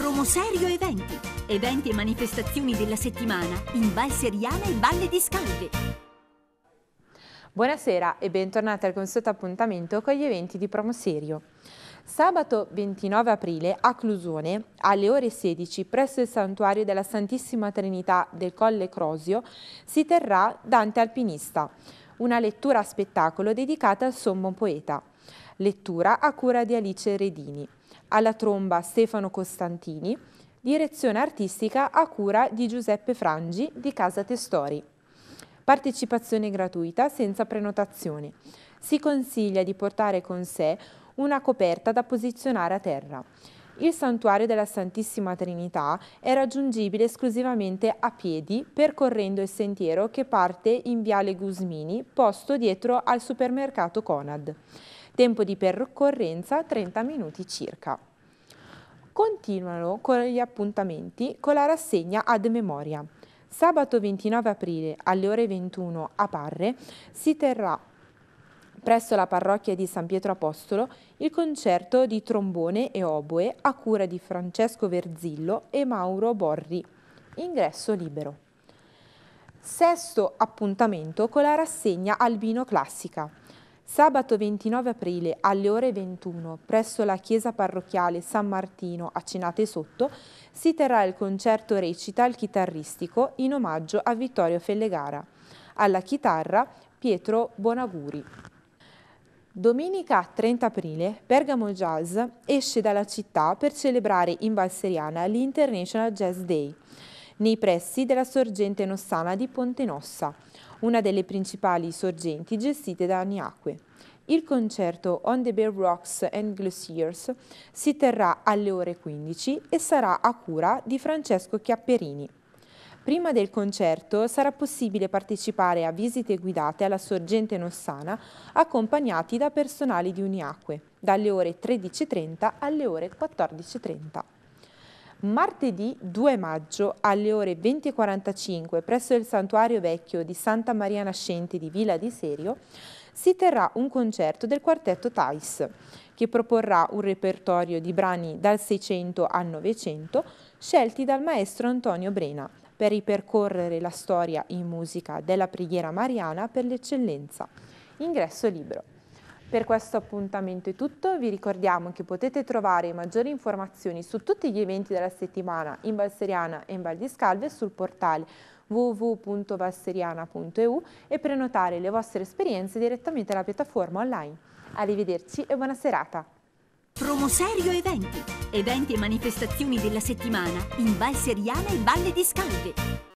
Promoserio Eventi. Eventi e manifestazioni della settimana in Val Seriana e Valle di Scalve. Buonasera e bentornati al consueto appuntamento con gli eventi di Promoserio. Sabato 29 aprile a Clusone, alle ore 16, presso il santuario della Santissima Trinità del Colle Crosio, si terrà Dante Alpinista, una lettura a spettacolo dedicata al sommo poeta. Lettura a cura di Alice Redini alla tromba Stefano Costantini, direzione artistica a cura di Giuseppe Frangi di Casa Testori. Partecipazione gratuita senza prenotazione. Si consiglia di portare con sé una coperta da posizionare a terra. Il santuario della Santissima Trinità è raggiungibile esclusivamente a piedi percorrendo il sentiero che parte in Viale Gusmini, posto dietro al supermercato Conad. Tempo di percorrenza 30 minuti circa. Continuano con gli appuntamenti con la rassegna ad memoria. Sabato 29 aprile alle ore 21 a Parre si terrà presso la parrocchia di San Pietro Apostolo il concerto di trombone e oboe a cura di Francesco Verzillo e Mauro Borri. Ingresso libero. Sesto appuntamento con la rassegna Albino Classica. Sabato 29 aprile alle ore 21 presso la chiesa parrocchiale San Martino a Cenate Sotto si terrà il concerto recital chitarristico in omaggio a Vittorio Fellegara. Alla chitarra Pietro Bonaguri. Domenica 30 aprile Bergamo Jazz esce dalla città per celebrare in Valseriana l'International Jazz Day nei pressi della sorgente Nossana di Ponte Nossa, una delle principali sorgenti gestite da Aniacque. Il concerto On the Bear Rocks and Glaciers si terrà alle ore 15 e sarà a cura di Francesco Chiapperini. Prima del concerto sarà possibile partecipare a visite guidate alla sorgente Nossana accompagnati da personali di Uniacque dalle ore 13.30 alle ore 14.30 martedì 2 maggio alle ore 20.45 presso il Santuario Vecchio di Santa Maria Nascente di Villa di Serio si terrà un concerto del quartetto Thais che proporrà un repertorio di brani dal 600 al 900 scelti dal maestro Antonio Brena per ripercorrere la storia in musica della preghiera mariana per l'eccellenza. Ingresso libero. Per questo appuntamento è tutto, vi ricordiamo che potete trovare maggiori informazioni su tutti gli eventi della settimana in Valseriana e in Val di Scalve sul portale www.valseriana.eu e prenotare le vostre esperienze direttamente alla piattaforma online. Arrivederci e buona serata! Promoserio Eventi, eventi e manifestazioni della settimana in Valseriana e Valle di Scalve.